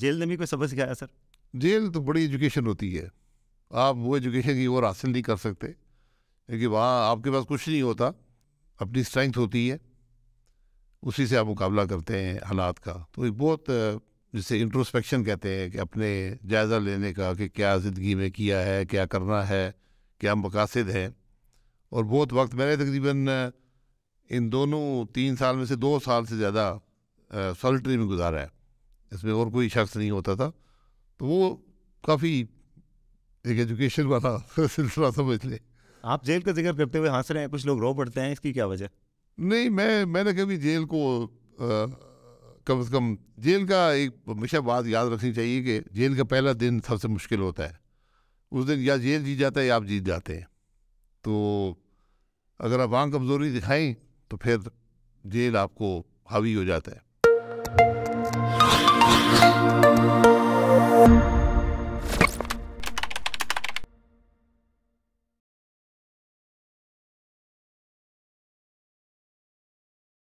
jail ने भी कोई सबक सिखाया सर जेल तो बड़ी एजुकेशन होती है आप वो एजुकेशन की ओर हासिल नहीं कर सकते क्योंकि वहाँ आपके पास कुछ नहीं होता अपनी स्ट्रेंथ होती है उसी से आप मुकाबला करते हैं हालात का तो एक बहुत जिसे इंट्रोस्पेक्शन कहते हैं कि अपने जायज़ा लेने का कि क्या ज़िंदगी में किया है क्या करना है क्या मकासद हैं और बहुत वक्त मैंने तकरीबन इन दोनों तीन साल में से दो साल से ज़्यादा सॉलिटरी में गुजारा है इसमें और कोई शख्स नहीं होता था तो वो काफ़ी एक एजुकेशन वाला सिलसिला समझ ले आप जेल का जिक्र करते हुए हंस रहे हैं कुछ लोग रो पड़ते हैं इसकी क्या वजह नहीं मैं मैंने कभी जेल को आ, कम से कम जेल का एक हमेशा बात याद रखनी चाहिए कि जेल का पहला दिन सबसे मुश्किल होता है उस दिन या जेल जीत जाता है या आप जीत जाते हैं तो अगर आप वहाँ कमज़ोरी दिखाएं तो फिर जेल आपको हावी हो जाता है